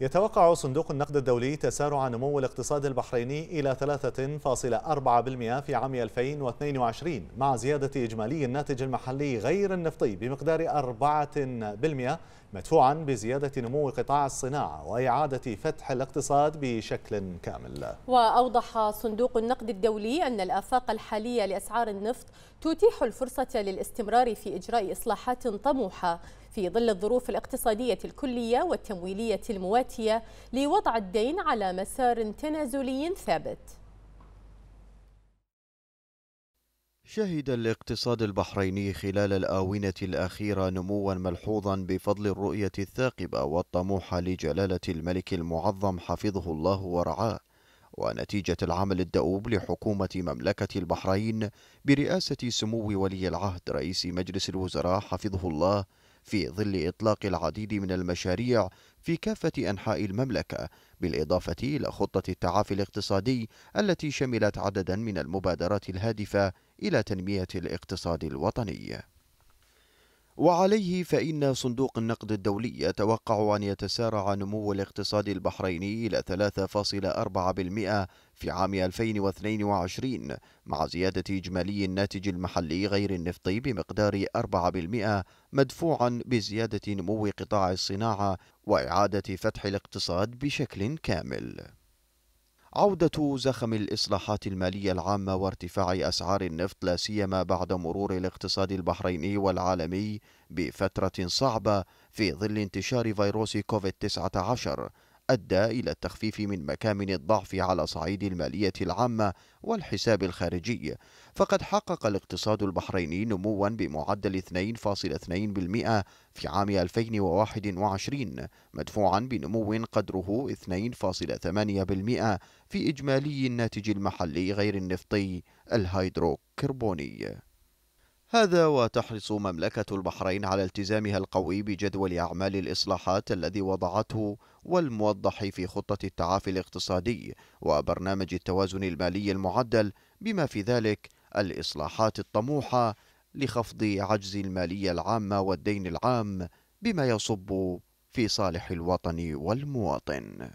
يتوقع صندوق النقد الدولي تسارع نمو الاقتصاد البحريني إلى 3.4% في عام 2022 مع زيادة إجمالي الناتج المحلي غير النفطي بمقدار 4% مدفوعا بزيادة نمو قطاع الصناعة وإعادة فتح الاقتصاد بشكل كامل وأوضح صندوق النقد الدولي أن الآفاق الحالية لأسعار النفط تتيح الفرصة للاستمرار في إجراء إصلاحات طموحة في ظل الظروف الاقتصادية الكلية والتمويلية المواتية لوضع الدين على مسار تنازلي ثابت شهد الاقتصاد البحريني خلال الآونة الأخيرة نموا ملحوظا بفضل الرؤية الثاقبة والطموحة لجلالة الملك المعظم حفظه الله ورعاه ونتيجة العمل الدؤوب لحكومة مملكة البحرين برئاسة سمو ولي العهد رئيس مجلس الوزراء حفظه الله في ظل إطلاق العديد من المشاريع في كافة أنحاء المملكة بالإضافة إلى خطة التعافي الاقتصادي التي شملت عددا من المبادرات الهادفة إلى تنمية الاقتصاد الوطني وعليه فإن صندوق النقد الدولي يتوقع أن يتسارع نمو الاقتصاد البحريني إلى 3.4% في عام 2022 مع زيادة إجمالي الناتج المحلي غير النفطي بمقدار 4% مدفوعا بزيادة نمو قطاع الصناعة وإعادة فتح الاقتصاد بشكل كامل عودة زخم الإصلاحات المالية العامة وارتفاع أسعار النفط لا سيما بعد مرور الاقتصاد البحريني والعالمي بفترة صعبة في ظل انتشار فيروس كوفيد-19 أدى إلى التخفيف من مكامن الضعف على صعيد المالية العامة والحساب الخارجي فقد حقق الاقتصاد البحريني نموا بمعدل 2.2% في عام 2021 مدفوعا بنمو قدره 2.8% في إجمالي الناتج المحلي غير النفطي الهيدروكربوني هذا وتحرص مملكة البحرين على التزامها القوي بجدول أعمال الإصلاحات الذي وضعته والموضح في خطة التعافي الاقتصادي وبرنامج التوازن المالي المعدل بما في ذلك الإصلاحات الطموحة لخفض عجز المالية العامة والدين العام بما يصب في صالح الوطن والمواطن